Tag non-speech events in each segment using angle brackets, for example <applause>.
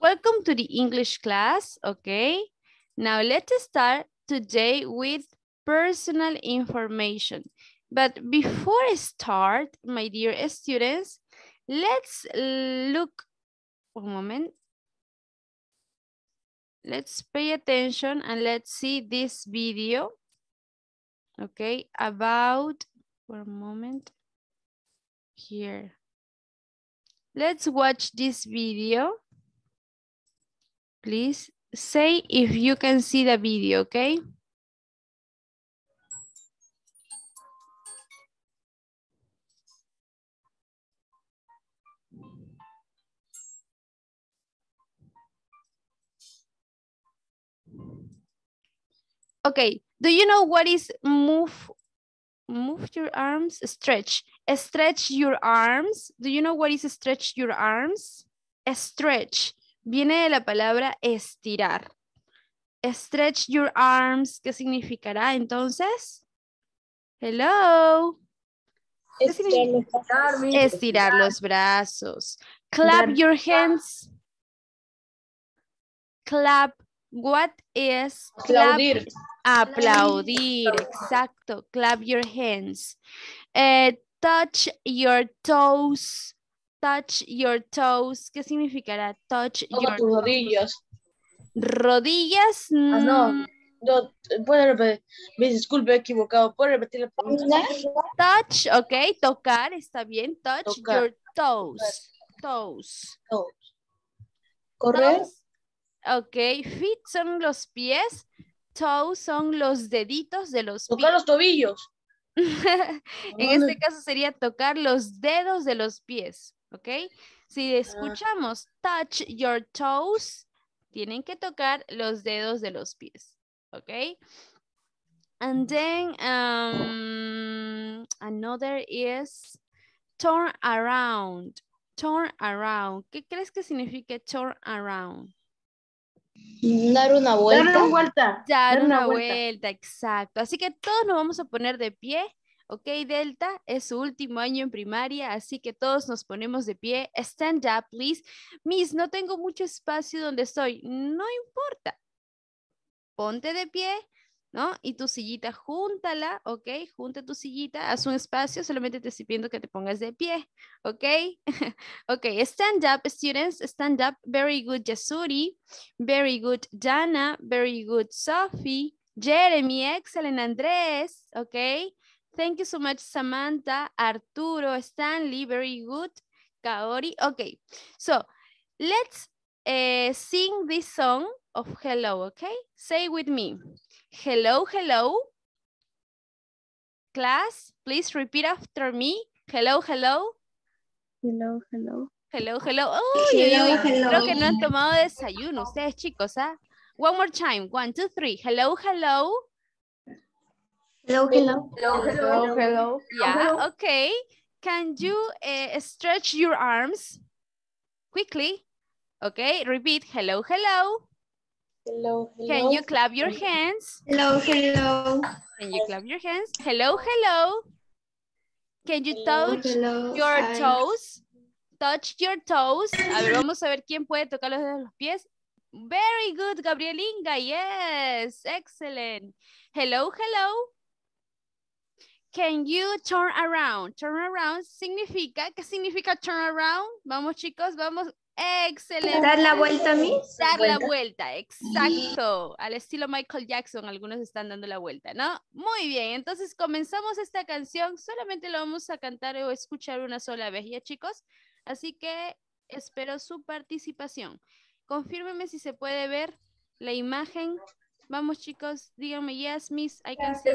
Welcome to the English class, okay? Now let's start today with personal information. But before I start, my dear students, let's look, one moment. Let's pay attention and let's see this video, okay, about, for a moment, here. Let's watch this video. Please say if you can see the video, okay? Okay, do you know what is move, move your arms, stretch? Stretch your arms. Do you know what is stretch your arms? Stretch viene de la palabra estirar. Stretch your arms, ¿qué significará entonces? Hello. estirar, los brazos. Clap your hands. Clap. What is clap? aplaudir? Aplaudir, exacto. Clap your hands. Eh, Touch your toes. Touch your toes. ¿Qué significará touch your tus toes. rodillas. Rodillas. Ah, no. Mm, no, Me disculpe, he equivocado. ¿Puedo repetir la pregunta? Touch, ok. Tocar, está bien. Touch your toes. Toes. Correr. Ok. Feet son los pies. Toes son los deditos de los pies. Tocar los tobillos. <laughs> en este caso sería tocar los dedos de los pies, ¿ok? Si ah. escuchamos touch your toes, tienen que tocar los dedos de los pies, ¿ok? And then um, another is turn around, turn around. ¿Qué crees que significa turn around? Mm, dar una vuelta. Dar una vuelta. Dar, una, vuelta. exacto. Así que todos nos vamos a poner de pie. Ok, Delta, es su último año en primaria, así que todos nos ponemos de pie. Stand up, please. Miss, no tengo mucho espacio donde estoy. No importa. Ponte de pie ¿no? Y tu sillita, júntala, ¿ok? Junta tu sillita, haz un espacio, solamente te estoy pidiendo que te pongas de pie, ¿ok? <laughs> ok, stand up, students, stand up. Very good, Yasuri. Very good, Dana, Very good, Sophie. Jeremy, excelente, Andrés, ¿ok? Thank you so much, Samantha, Arturo, Stanley, very good, Kaori. ok. so let's Uh, sing this song of hello, okay? Say with me. Hello, hello. Class, please repeat after me. Hello, hello. Hello, hello. Hello, hello. Oh, hello, yo, yo, hello. creo que no han tomado desayuno ustedes, chicos, ¿eh? One more time. One, two, three. Hello, hello. Hello, hello. Hello, hello, hello. Yeah, hello. okay. Can you uh, stretch your arms quickly? Okay, repeat. Hello, hello. Hello, hello. Can you clap your hands? Hello, hello. Can you clap your hands? Hello, hello. Can you touch your toes? Touch your toes. A ver, vamos a ver quién puede tocar los dedos de los pies. Very good, Gabrielinga. Yes, excellent. Hello, hello. Can you turn around? Turn around significa, ¿qué significa turn around? Vamos chicos, vamos, Excelente. Dar la vuelta a mí. Dar la vuelta, exacto. Al estilo Michael Jackson, algunos están dando la vuelta, ¿no? Muy bien, entonces comenzamos esta canción. Solamente la vamos a cantar o escuchar una sola vez, ¿ya chicos? Así que espero su participación. Confírmeme si se puede ver la imagen. Vamos chicos, díganme, yes, miss, I can see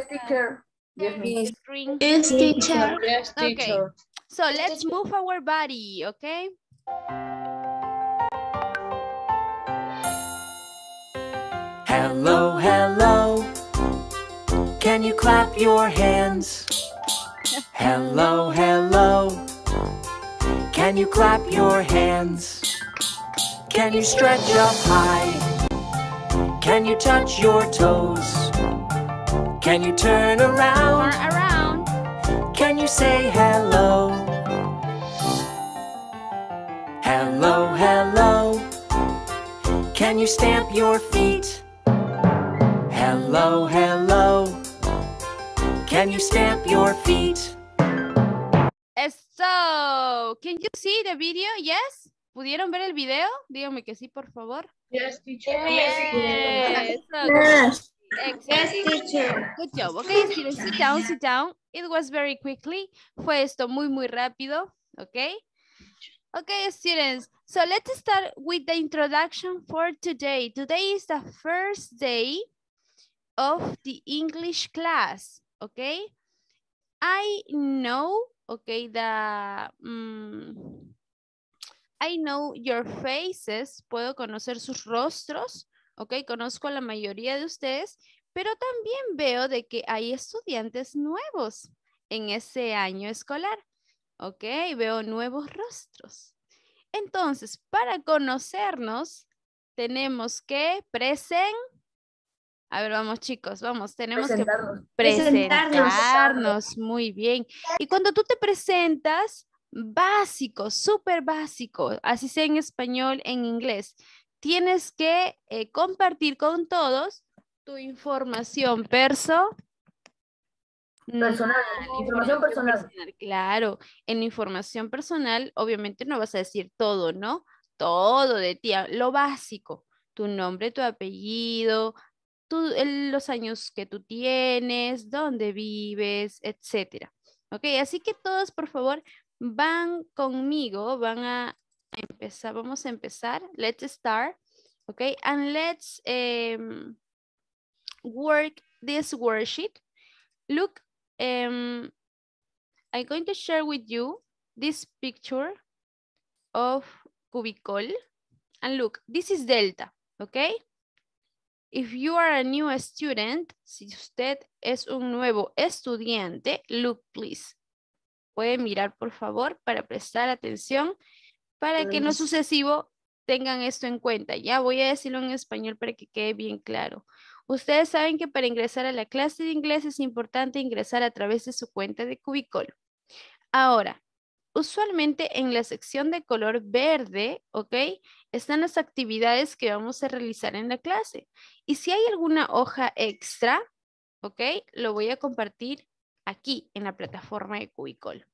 Yes, teacher. teacher. So let's move our body, okay? Hello, hello. Can you clap your hands? Hello, hello. Can you clap your hands? Can you stretch up high? Can you touch your toes? Can you turn around? Turn around. Can you say hello? Hello, hello. Can you stamp your feet? Hello, hello. Can you stamp your feet? So, can you see the video? Yes? ¿Pudieron ver el video? Dígame que sí, por favor. Yes, teacher. Yes. yes. Good job. Okay, students, sit down, sit down. It was very quickly. Fue esto muy, muy rápido. Okay. Okay, students. So let's start with the introduction for today. Today is the first day of the English class, Ok. I know, Ok. Mm, I know your faces, puedo conocer sus rostros, ok, conozco a la mayoría de ustedes, pero también veo de que hay estudiantes nuevos en ese año escolar, ok, veo nuevos rostros. Entonces, para conocernos, tenemos que presentar a ver, vamos chicos, vamos, tenemos que presentarnos. muy bien. Y cuando tú te presentas, básico, súper básico, así sea en español, en inglés, tienes que eh, compartir con todos tu información perso personal, información personal. Claro, en información personal obviamente no vas a decir todo, ¿no? Todo de ti, lo básico, tu nombre, tu apellido, los años que tú tienes, dónde vives, etcétera. Ok, así que todos, por favor, van conmigo, van a empezar, vamos a empezar. Let's start, ok, and let's em, work this worksheet. Look, em, I'm going to share with you this picture of Cubicol, And look, this is delta, okay? If you are a new student, si usted es un nuevo estudiante, look please. Pueden mirar por favor para prestar atención para que en lo sucesivo tengan esto en cuenta. Ya voy a decirlo en español para que quede bien claro. Ustedes saben que para ingresar a la clase de inglés es importante ingresar a través de su cuenta de Cubicol. Ahora, Usualmente en la sección de color verde, ¿ok? Están las actividades que vamos a realizar en la clase. Y si hay alguna hoja extra, ¿ok? Lo voy a compartir aquí en la plataforma de Cubicol.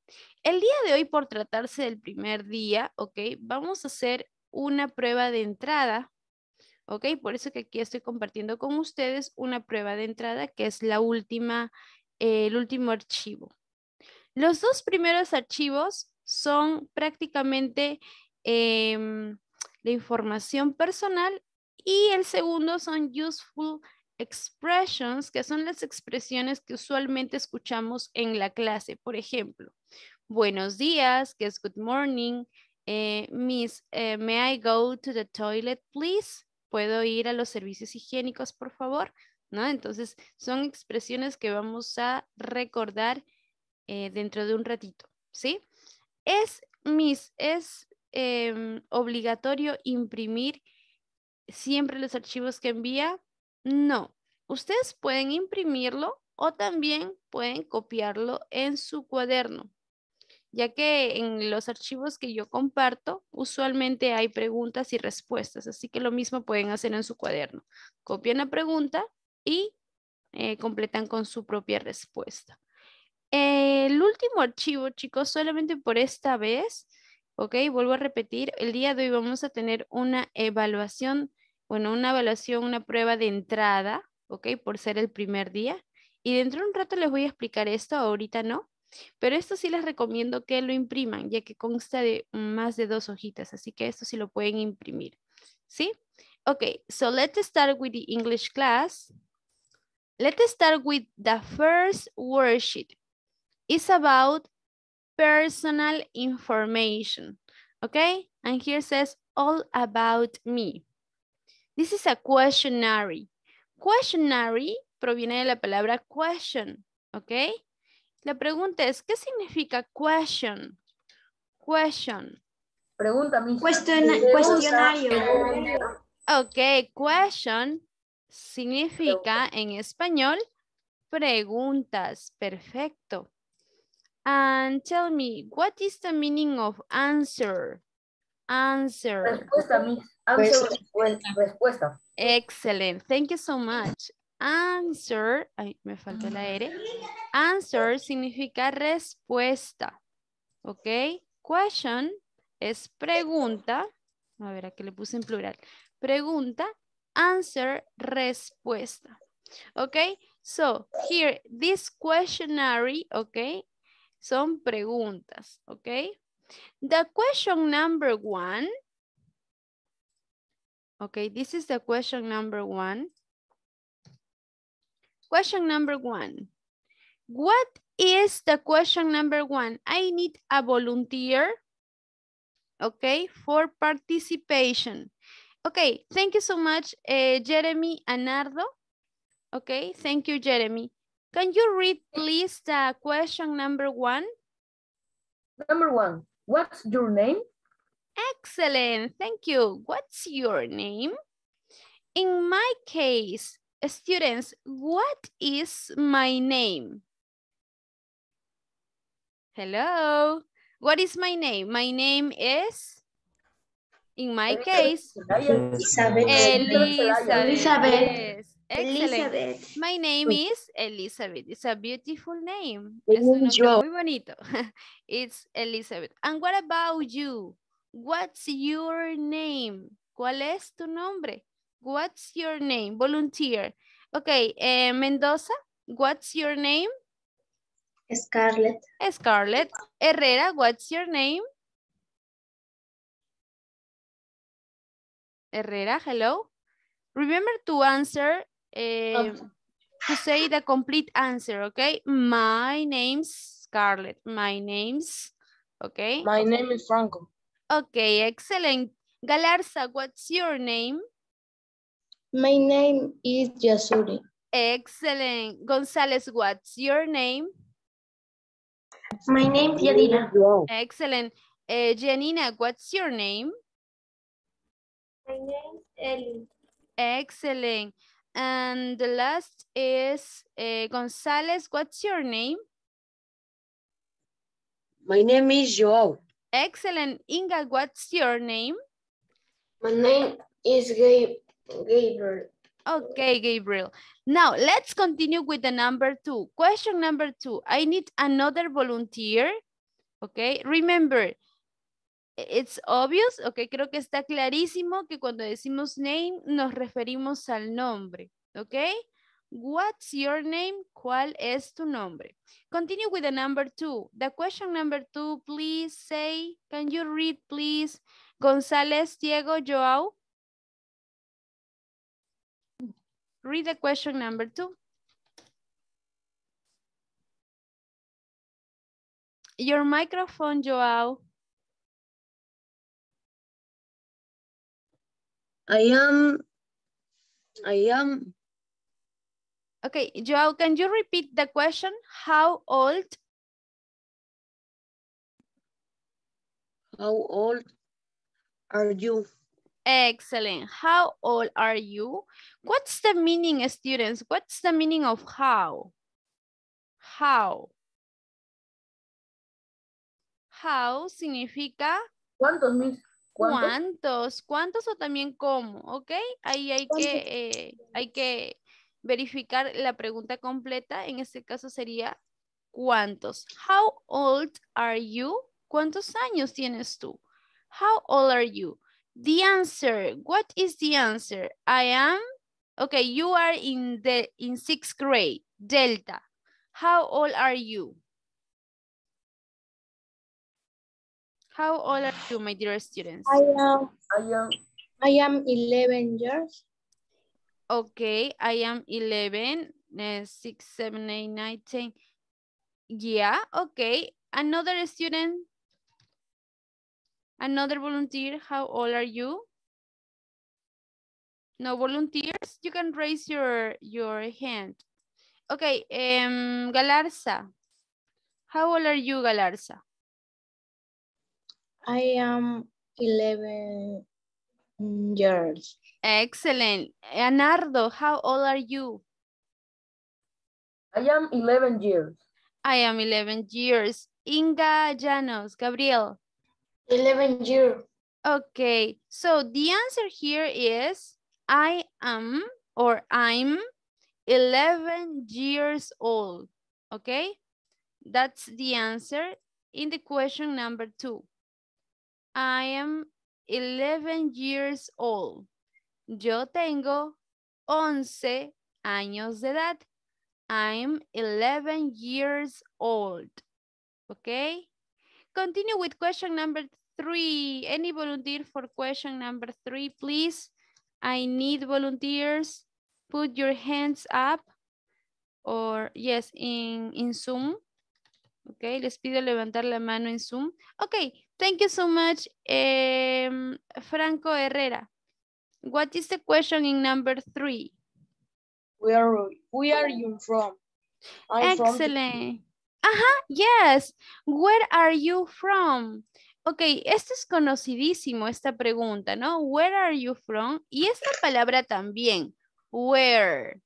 El día de hoy, por tratarse del primer día, ¿ok? Vamos a hacer una prueba de entrada, ¿ok? Por eso que aquí estoy compartiendo con ustedes una prueba de entrada que es la última, el último archivo. Los dos primeros archivos son prácticamente la em, información personal y el segundo son useful expressions, que son las expresiones que usualmente escuchamos en la clase. Por ejemplo, buenos días, que es good morning, eh, miss, eh, may I go to the toilet, please? ¿Puedo ir a los servicios higiénicos, por favor? ¿No? Entonces, son expresiones que vamos a recordar eh, dentro de un ratito, ¿sí? Es, es em, obligatorio imprimir siempre los archivos que envía? No. Ustedes pueden imprimirlo o también pueden copiarlo en su cuaderno, ya que en los archivos que yo comparto usualmente hay preguntas y respuestas, así que lo mismo pueden hacer en su cuaderno. Copian la pregunta y eh, completan con su propia respuesta. Eh, el último archivo, chicos, solamente por esta vez, ok, vuelvo a repetir, el día de hoy vamos a tener una evaluación, bueno, una evaluación, una prueba de entrada, ok, por ser el primer día. Y dentro de un rato les voy a explicar esto, ahorita no, pero esto sí les recomiendo que lo impriman, ya que consta de más de dos hojitas, así que esto sí lo pueden imprimir, ¿sí? Ok, so let's start with the English class. Let's start with the first worksheet is about personal information. Okay? And here says all about me. This is a questionnaire. Questionnaire proviene de la palabra question, ¿ok? La pregunta es, ¿qué significa question? Question. Pregunta, mi Cuestionario. Ok, question significa en español preguntas. Perfecto. And tell me, what is the meaning of answer? Answer. Respuesta, respuesta. Excellent. Thank you so much. Answer, me falta la R. Answer significa respuesta. ¿Ok? Question es pregunta. A ver, aquí le puse en plural. Pregunta, answer, respuesta. ¿Ok? So, here, this questionnaire, okay, son preguntas, ¿ok? The question number one. Okay, this is the question number one. Question number one. What is the question number one? I need a volunteer, okay, for participation. Okay, thank you so much, uh, Jeremy Anardo. Okay, thank you, Jeremy. Can you read please the question number one? Number one, what's your name? Excellent, thank you. What's your name? In my case, students, what is my name? Hello, what is my name? My name is, in my case, Elizabeth. Elizabeth. Elizabeth. Elizabeth. My name pues is Elizabeth. It's a beautiful name. Pues muy bonito. <laughs> It's Elizabeth. And what about you? What's your name? ¿Cuál es tu nombre? What's your name? Volunteer. Ok, eh, Mendoza, what's your name? Scarlett. Scarlett. Herrera, what's your name? Herrera, hello. Remember to answer Eh, to say the complete answer, okay? My name's Scarlett. My name's, okay? My name is Franco. Okay, excellent. Galarza, what's your name? My name is Yasuri. Excellent. Gonzalez, what's your name? My name is Yanina. Excellent. Uh, Janina, what's your name? My name's Ellie. Excellent. And the last is uh, eh, Gonzalez. What's your name? My name is Joao. Excellent. Inga, what's your name? My name is Gabe, Gabriel. Okay, Gabriel. Now, let's continue with the number two. Question number two. I need another volunteer. Okay, remember, it's e-, obvious, ok, creo que está clarísimo que cuando decimos name nos referimos al nombre, ok? What's your name? ¿Cuál es tu nombre? Continue with the number two. The question number two, please say, can you read, please? González, Diego, Joao. Read the question number two. Your microphone, Joao. I am, I am. Okay, Joao, can you repeat the question? How old? How old are you? Excellent. How old are you? What's the meaning, students? What's the meaning of how? How. How significa? ¿Cuántos, ¿Cuántos? ¿Cuántos o también cómo? ¿Ok? Ahí hay que, eh, hay que verificar la pregunta completa. En este caso sería, ¿cuántos? How old are you? ¿Cuántos años tienes tú? How old are you? The answer. What is the answer? I am. Okay, you are in the in sixth grade. Delta. How old are you? How old are you, my dear students? I am, I am, I am 11 years. Okay, I am 11, uh, 6, 7, 8, Yeah, okay. Another student? Another volunteer, how old are you? No volunteers? You can raise your, your hand. Okay, um, Galarza. How old are you, Galarza? I am 11 years. Excellent. Leonardo, how old are you? I am 11 years. I am 11 years. Inga Llanos, Gabriel. 11 years. Okay, so the answer here is I am or I'm 11 years old, okay? That's the answer in the question number two. I am 11 years old. Yo tengo 11 años de edad. I'm 11 years old. Okay? Continue with question number three. Any volunteer for question number three, please? I need volunteers. Put your hands up. Or, yes, in, in Zoom. Okay, les pido levantar la mano en Zoom. Okay, Thank you so much, em, Franco Herrera. What is the question in number three? Where, are you from? Excellent. Ajá, yes. Where are you from? Ok, esto es conocidísimo, esta pregunta, ¿no? Where are you from? Y esta palabra también, where.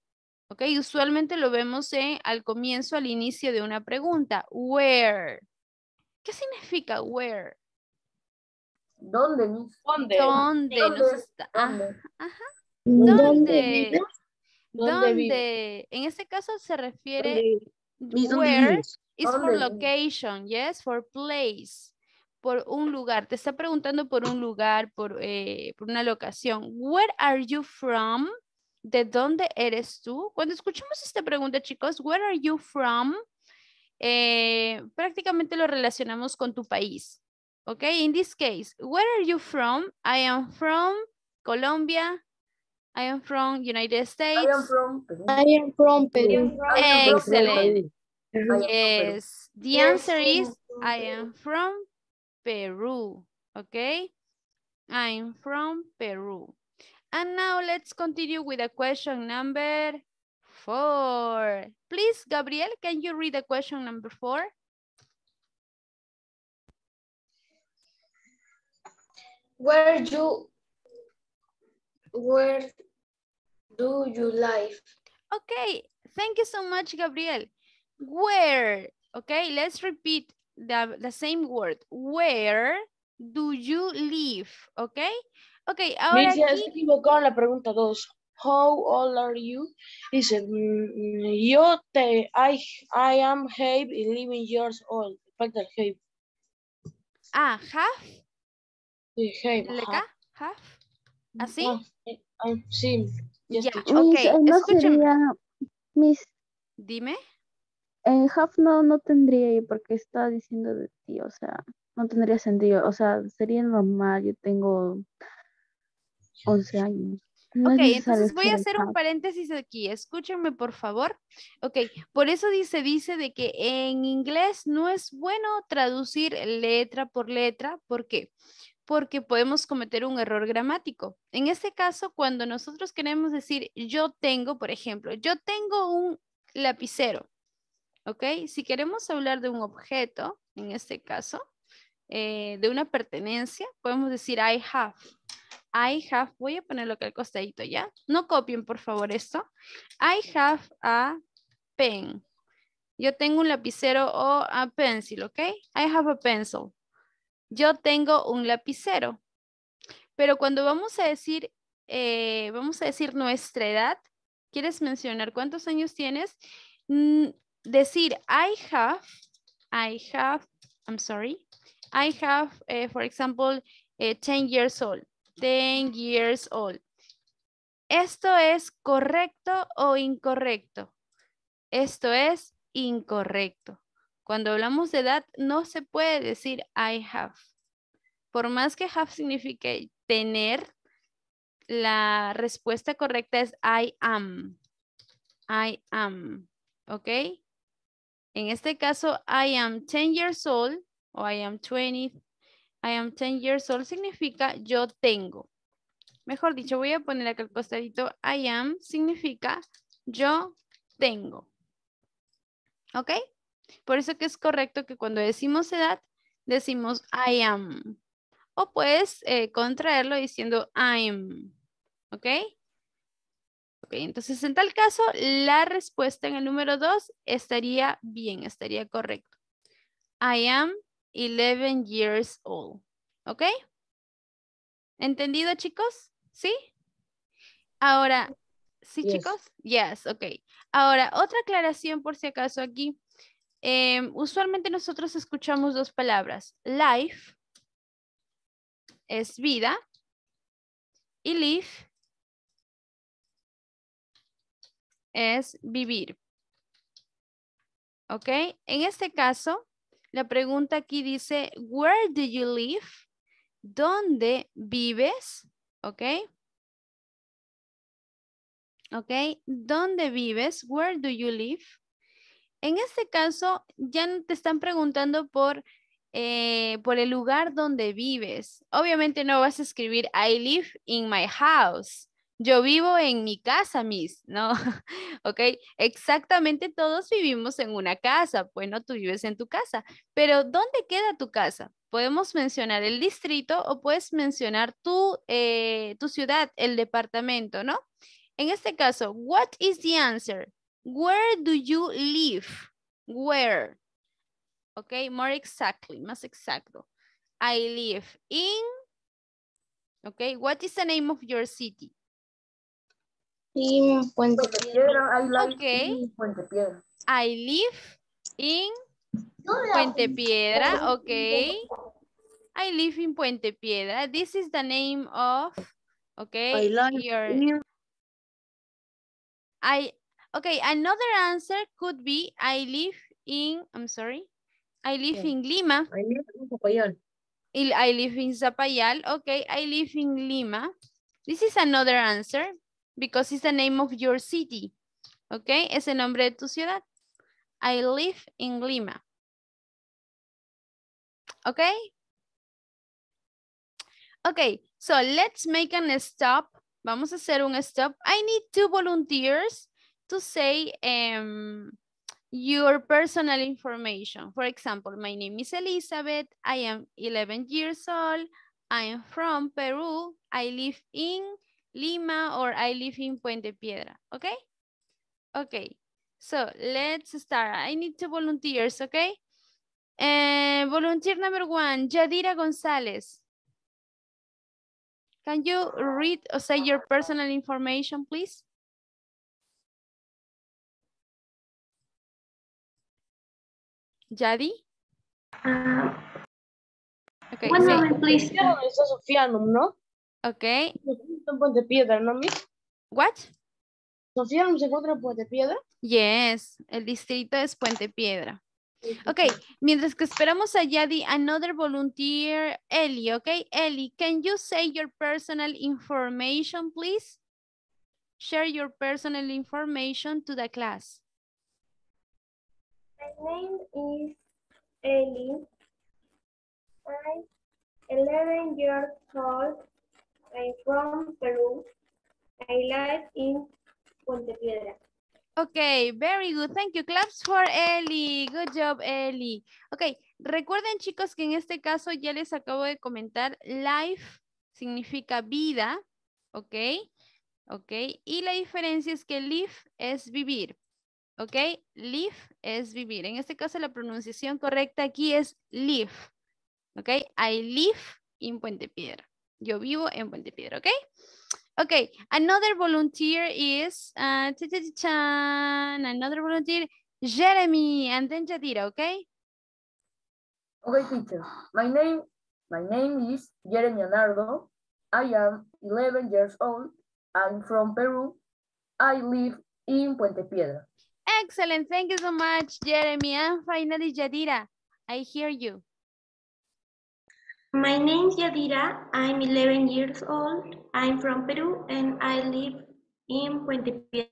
Ok, usualmente lo vemos al comienzo, al inicio de una pregunta. Where. ¿Qué significa where? ¿Dónde, ¿Dónde? ¿Dónde? ¿Dónde? está... Ah, ¿Dónde? ¿Dónde? ¿Dónde? En este caso se refiere where is for location, yes, for place, por un lugar. Te está preguntando por un lugar, por, eh, por una locación. Where are you from? ¿De dónde eres tú? Cuando escuchamos esta pregunta, chicos, where are you from? Eh, prácticamente lo relacionamos con tu país. Okay, in this case, where are you from? I am from Colombia. I am from United States. I am from Peru. I am from Peru. Excellent. Yes, the answer is I am from Peru. Okay, I'm from Peru. And now let's continue with the question number four. Please, Gabriel, can you read the question number four? Where you where do you live? Okay, thank you so much, Gabriel. Where? Okay, let's repeat the, the same word. Where do you live? Okay. Okay, ahora Mira, aquí... equivocado en la pregunta 2. How old are you? Dice, mm, mm, yo te, I, I am half 11 years old. Factor half? Ah, half... Leca, mm, ¿Así? Ah, ah, sí. Ya, okay. Eh, Dime. En eh, half no, no tendría, porque está diciendo de ti, o sea, no tendría sentido. O sea, sería normal, yo tengo 11 años. ok, entonces voy a hacer un paréntesis aquí. Escúchenme, por favor. Ok, por eso dice, dice de que en inglés no es bueno traducir letra por letra. ¿Por qué? porque podemos cometer un error gramático. En este caso, cuando nosotros queremos decir yo tengo, por ejemplo, yo tengo un lapicero, ¿ok? Si queremos hablar de un objeto, en este caso, eh, de una pertenencia, podemos decir I have. I have, voy a ponerlo acá al costadito ya. No copien, por favor, esto. I have a pen. Yo tengo un lapicero o a pencil, ¿ok? I have a pencil yo tengo un lapicero. Pero cuando vamos a decir, eh, vamos a decir nuestra edad, quieres mencionar cuántos años tienes, mm, decir I have, I have, I'm sorry, I have, eh, for example, 10 eh, years old, 10 years old. ¿Esto es correcto o incorrecto? Esto es incorrecto. Cuando hablamos de edad, no se puede decir I have. Por más que have signifique tener, la respuesta correcta es I am. I am. ¿Ok? En este caso, I am 10 years old o I am 20. I am 10 years old significa yo tengo. Mejor dicho, voy a poner acá el costadito I am significa yo tengo. ¿Ok? Por eso que es correcto que cuando decimos edad, decimos I am. O puedes eh, contraerlo diciendo I'm. ¿Ok? Ok, entonces en tal caso, la respuesta en el número 2 estaría bien, estaría correcto. I am 11 years old. ¿Ok? ¿Entendido, chicos? ¿Sí? Ahora, ¿sí, chicos? Yes, ok. Ahora, otra aclaración por si acaso aquí. Em, usualmente nosotros escuchamos dos palabras. Life es vida y live es vivir. ¿Ok? En este caso, la pregunta aquí dice, where do you live? ¿Dónde vives? ¿Ok? ¿Ok? ¿Dónde vives? Where do you live? En este caso, ya te están preguntando por, eh, por el lugar donde vives. Obviamente no vas a escribir I live in my house. Yo vivo en mi casa, Miss, ¿no? <laughs> ¿Ok? Exactamente todos vivimos en una casa, Bueno, tú vives en tu casa, pero ¿dónde queda tu casa? Podemos mencionar el distrito o puedes mencionar tu, eh, tu ciudad, el departamento, ¿no? En este caso, what is the answer? Where do you live? Where? Okay, more exactly, más exacto. I live in, okay, what is the name of your city? In Puente Piedra. I live okay. in Puente Piedra. I live in Puente Piedra, okay. I live in Puente Piedra. This is the name of, okay, I your... In... I, Okay, another answer could be I live in, I'm sorry, I live in Lima. I live in Zapayal. I live in Zapayal. Okay, I live in Lima. This is another answer because it's the name of your city. Okay, es el nombre de tu ciudad. I live in Lima. Okay? Okay, so let's make a stop. Vamos a hacer un stop. I need two volunteers to say um, your personal information. For example, my name is Elizabeth. I am 11 years old. I am from Peru. I live in Lima or I live in Puente Piedra. Okay? Okay. So let's start. I need two volunteers, okay? Uh, volunteer number one, Yadira Gonzalez. Can you read or say your personal information, please? Yadi? Uh, okay, Ok. Puente Piedra, ¿no, mi? What? ¿Sofianum se encuentra en Puente Piedra? Yes, el distrito es Puente Piedra. Ok, mientras que esperamos a Yadi, another volunteer, Eli, ok? Eli can you say your personal information, please? Share your personal information to the class. My name is Ellie. I'm 11 years old. I'm from Peru. I live in Pontepiedra. Okay, very good. Thank you. Claps for Ellie. Good job, Ellie. Okay, recuerden chicos que en este caso ya les acabo de comentar, life significa vida, okay okay, Y la diferencia es que live es vivir. ¿Ok? Live es vivir. En este caso la pronunciación correcta aquí es live. ¿Ok? I live in Puente Piedra. Yo vivo en Puente Piedra, ¿ok? Ok, another volunteer is, uh, another volunteer, Jeremy, and then Jadira, okay? Okay, teacher. My name, my name is Jeremy Leonardo. I am 11 years old. I'm from Peru. I live in Puente Piedra. Excellent. Thank you so much, Jeremy. And finally, Yadira, I hear you. My name is Yadira. I'm 11 years old. I'm from Peru and I live in Puente Piedra.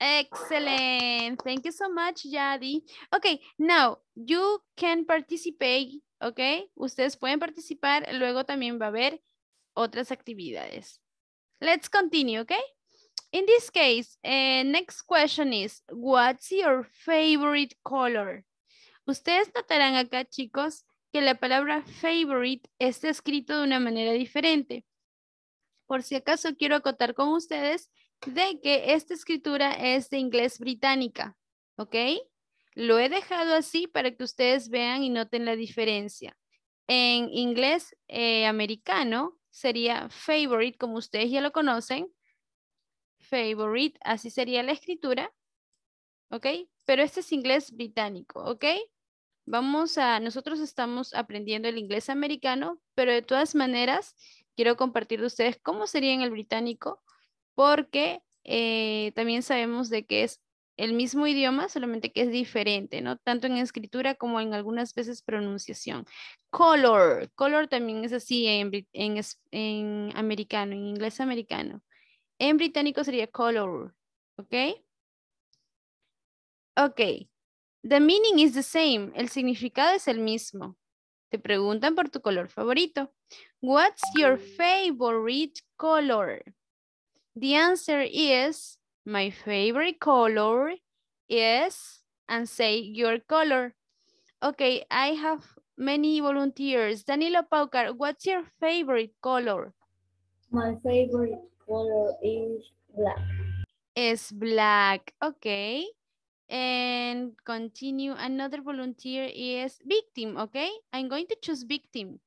Excellent. Thank you so much, Yadi. Okay, now you can participate, okay? Ustedes pueden participar, luego también va a haber otras actividades. Let's continue, okay? In this case, la eh, next question is, what's your favorite color? Ustedes notarán acá, chicos, que la palabra favorite está escrito de una manera diferente. Por si acaso quiero acotar con ustedes de que esta escritura es de inglés británica, ¿ok? Lo he dejado así para que ustedes vean y noten la diferencia. En inglés eh, americano sería favorite, como ustedes ya lo conocen, favorite, así sería la escritura, ¿ok? Pero este es inglés británico, ¿ok? Vamos a, nosotros estamos aprendiendo el inglés americano, pero de todas maneras quiero compartir de ustedes cómo sería en el británico, porque eh, también sabemos de que es el mismo idioma, solamente que es diferente, ¿no? Tanto en escritura como en algunas veces pronunciación. Color, color también es así en, en americano, en inglés americano. En británico sería color, ¿ok? Ok. The meaning is the same. El significado es el mismo. Te preguntan por tu color favorito. What's your favorite color? The answer is, my favorite color is, and say your color. Ok, I have many volunteers. Danilo Paucar, what's your favorite color? My favorite color is black. Is black, okay. And continue, another volunteer is victim, okay. I'm going to choose victim.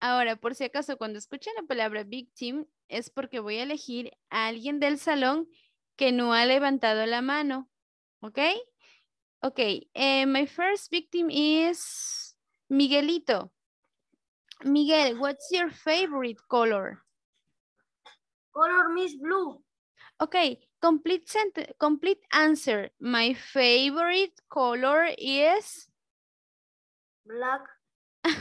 Ahora, por si acaso, cuando escuchen la palabra victim, es porque voy a elegir a alguien del salón que no ha levantado la mano, ¿ok? Ok, eh, my first victim is Miguelito. Miguel, what's your favorite color? color is blue. Okay, complete sentence, complete answer. My favorite color is? Black. <laughs>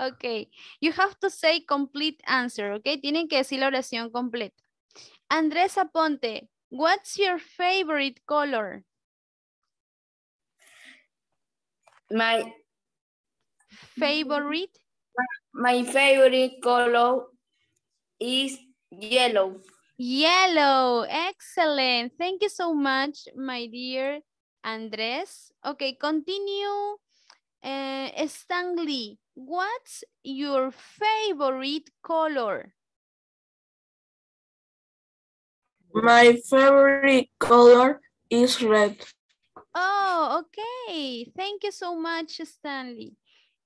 ok, you have to say complete answer, ok? Tienen que decir la oración completa. Andrés Aponte, what's your favorite color? My favorite? my favorite color is Yellow. Yellow. Excellent. Thank you so much, my dear Andres. Okay, continue. Uh, Stanley, what's your favorite color? My favorite color is red. Oh, okay. Thank you so much, Stanley.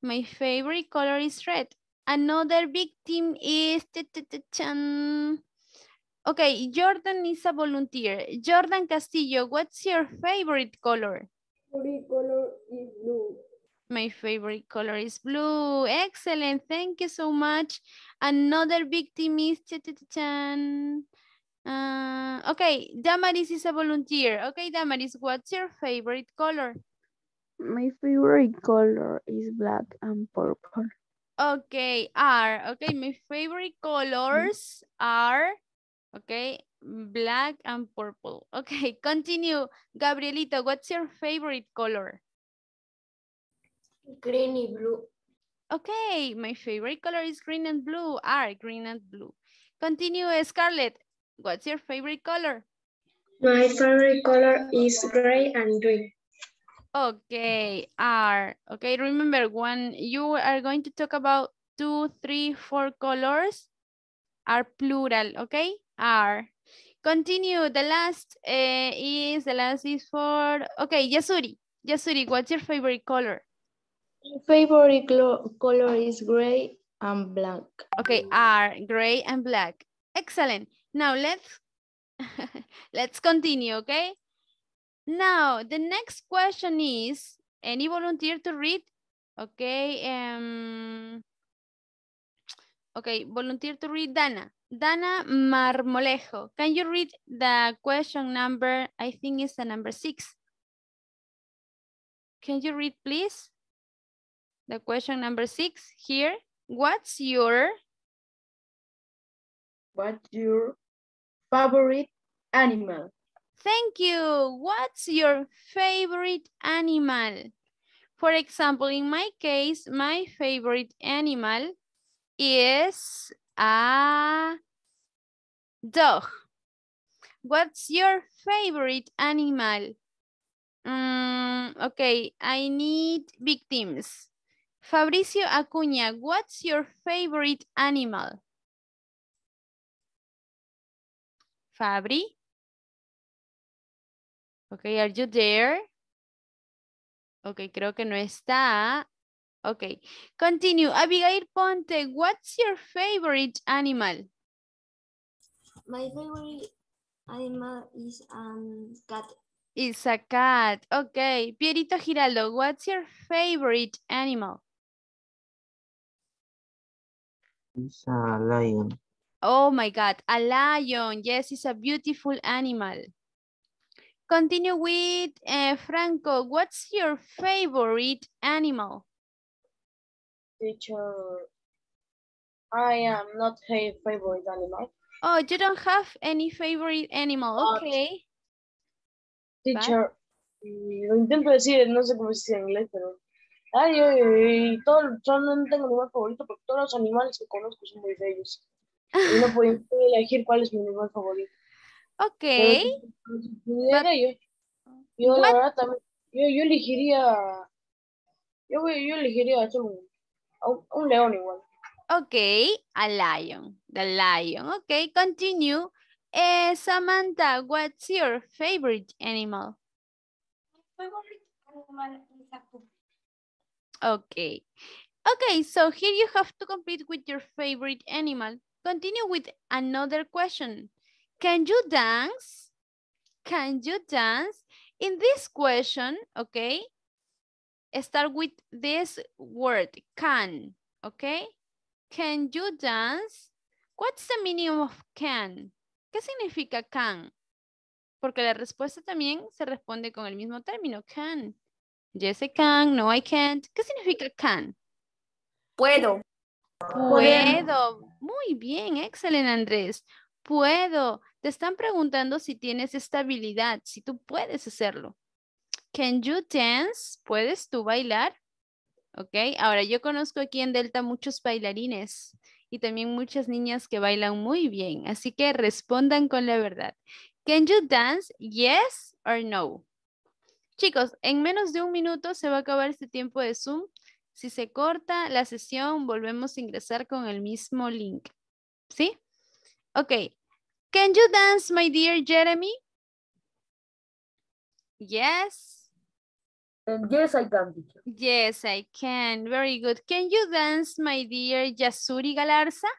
My favorite color is red. Another victim is... Okay, Jordan is a volunteer. Jordan Castillo, what's your favorite color? Favorite color is blue. My favorite color is blue. Excellent. Thank you so much. Another victim is... Uh, okay, Damaris is a volunteer. Okay, Damaris, what's your favorite color? My favorite color is black and purple. Okay, are. Okay, my favorite colors are, okay, black and purple. <laughs> Okay, continue. Gabrielita, what's your favorite color? Green and blue. Okay, my favorite color is green and blue. Are green and blue. Continue, Scarlett. What's your favorite color? My favorite color is gray and green. Okay, are. Okay, remember when you are going to talk about two, three, four colors are plural, okay? Are. Continue, the last uh, is, the last is for, okay, Yasuri. Yasuri, what's your favorite color? My favorite color is gray and black. Okay, are gray and black. Excellent. Now let's, <laughs> let's continue, okay? Now, the next question is, any volunteer to read? Okay, um, okay, volunteer to read Dana. Dana Marmolejo, can you read the question number, I think it's the number six. Can you read, please? The question number six here. What's your... What's your favorite animal? Thank you. What's your favorite animal? For example, in my case, my favorite animal is a dog. What's your favorite animal? Mm, okay, I need victims. Fabricio Acuña, what's your favorite animal? Fabri? Okay, are you there? Okay, creo que no está. Okay, continue. Abigail Ponte, what's your favorite animal? My favorite animal is a um, cat. It's a cat. Okay, Pierito Giraldo, what's your favorite animal? It's a lion. Oh my God, a lion. Yes, it's a beautiful animal. Continue with uh, Franco. What's your favorite animal? Teacher, I am not a favorite animal. Oh, you don't have any favorite animal. Uh, okay. Teacher, Bye. Mm, lo intento decir, no sé cómo se dice en inglés, pero... Ay, ay, ay, todo, yo no tengo ningún favorito porque todos los animales que conozco son muy bellos. Y no puedo <laughs> elegir cuál es mi animal favorito. Ok. Pero si pudiera, yo, yo la verdad también, yo, yo elegiría, yo, yo elegiría hacer un, un, un león igual. Ok, a lion, the lion. Ok, continue. Uh, Samantha, what's your favorite animal? My favorite animal is a Okay. Okay, so here you have to complete with your favorite animal. Continue with another question. Can you dance? Can you dance? In this question, okay, start with this word, can, okay? Can you dance? What's the meaning of can? ¿Qué significa can? Porque la respuesta también se responde con el mismo término, can. Yes, I can. No, I can't. ¿Qué significa can? Puedo. Puedo. Muy bien, excelente Andrés. Puedo. Te están preguntando si tienes habilidad, si tú puedes hacerlo. Can you dance? ¿Puedes tú bailar? ¿ok? Ahora, yo conozco aquí en Delta muchos bailarines y también muchas niñas que bailan muy bien, así que respondan con la verdad. Can you dance? Yes or no? Chicos, en menos de un minuto se va a acabar este tiempo de Zoom. Si se corta la sesión, volvemos a ingresar con el mismo link, ¿sí? Ok, Can you dance, my dear Jeremy? Yes. And yes, I can. Yes, I can. Very good. Can you dance, my dear Yasuri Galarza?